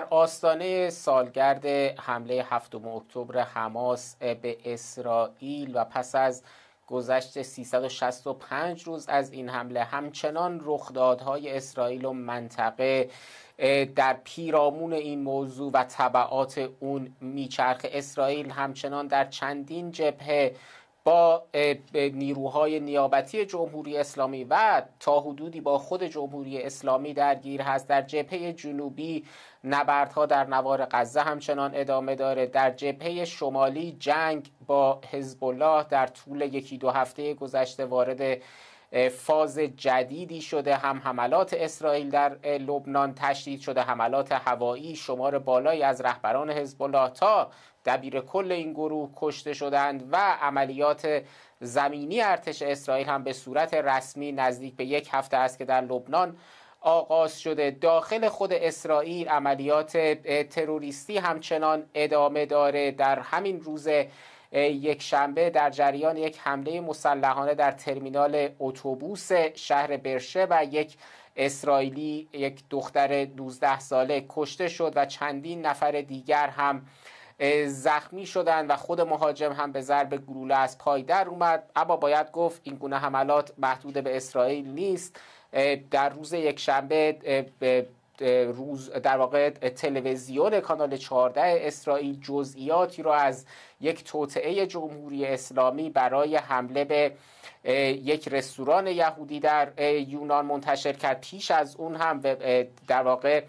در آستانه سالگرد حمله هفتم اکتبر حماس به اسرائیل و پس از گذشت 365 روز از این حمله همچنان رخدادهای اسرائیل و منطقه در پیرامون این موضوع و طبعات اون میچرخ اسرائیل همچنان در چندین جبهه با نیروهای نیابتی جمهوری اسلامی و تا حدودی با خود جمهوری اسلامی درگیر هست در جبهه جنوبی نبردها در نوار غزه همچنان ادامه داره در جبهه شمالی جنگ با حزب الله در طول یکی دو هفته گذشته وارد فاز جدیدی شده هم حملات اسرائیل در لبنان تشدید شده حملات هوایی شمار بالایی از رهبران حزب الله تا دبیر کل این گروه کشته شدند و عملیات زمینی ارتش اسرائیل هم به صورت رسمی نزدیک به یک هفته است که در لبنان آغاز شده داخل خود اسرائیل عملیات تروریستی همچنان ادامه داره در همین روز یک شنبه در جریان یک حمله مسلحانه در ترمینال اتوبوس شهر برشه و یک اسرائیلی یک دختر 12 ساله کشته شد و چندین نفر دیگر هم زخمی شدن و خود مهاجم هم به ضرب گلوله از پای در اومد اما باید گفت این گونه حملات محدود به اسرائیل نیست در روز یک یکشنبه روز در واقع تلویزیون کانال 14 اسرائیل جزئیاتی را از یک توطعه جمهوری اسلامی برای حمله به یک رستوران یهودی در یونان منتشر کرد پیش از اون هم در واقع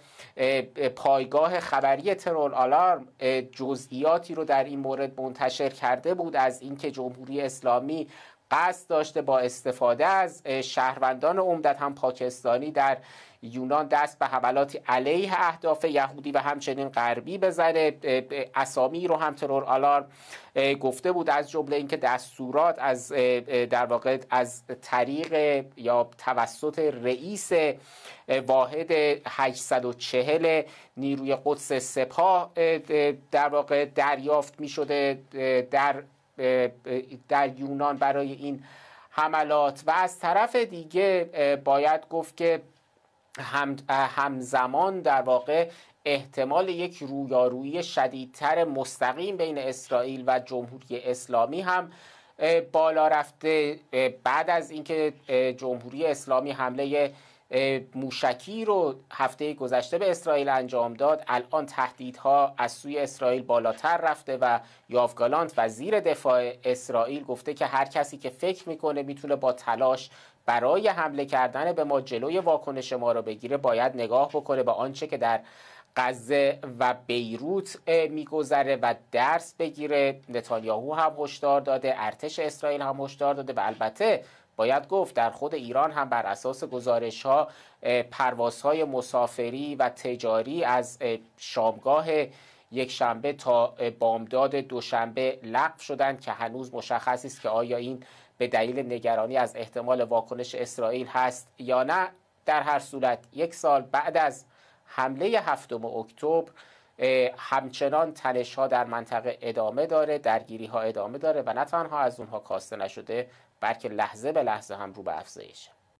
پایگاه خبری ترول آلارم جزئیاتی رو در این مورد منتشر کرده بود از اینکه جمهوری اسلامی قصد داشته با استفاده از شهروندان عمدت هم پاکستانی در یونان دست به حملاتی علیه اهداف یهودی و همچنین غربی بزنه اسامی رو هم ترور آلارم گفته بود از جمله اینکه دستورات از در واقع از طریق یا توسط رئیس واحد 840 نیروی قدس سپاه در واقع دریافت می شده در در یونان برای این حملات و از طرف دیگه باید گفت که هم، همزمان در واقع احتمال یک رویارویی شدیدتر مستقیم بین اسرائیل و جمهوری اسلامی هم بالا رفته بعد از اینکه جمهوری اسلامی حمله موشکی رو هفته گذشته به اسرائیل انجام داد الان تهدیدها از سوی اسرائیل بالاتر رفته و یاوگالانت وزیر دفاع اسرائیل گفته که هر کسی که فکر میکنه میتونه با تلاش برای حمله کردن به ما جلوی واکنش ما رو بگیره باید نگاه بکنه به آنچه که در غزه و بیروت میگذره و درس بگیره نتانیاهو هم هشدار داده ارتش اسرائیل هم هشدار داده و البته باید گفت در خود ایران هم بر اساس گزارش ها پروازهای مسافری و تجاری از شامگاه یک شنبه تا بامداد دوشنبه لغو شدند که هنوز مشخص است که آیا این به دلیل نگرانی از احتمال واکنش اسرائیل هست یا نه در هر صورت یک سال بعد از حمله هفتم اکتبر همچنان تنش ها در منطقه ادامه داره درگیری ها ادامه داره و نه تنها از اونها کاسته نشده بلکه لحظه به لحظه هم رو به افزایشه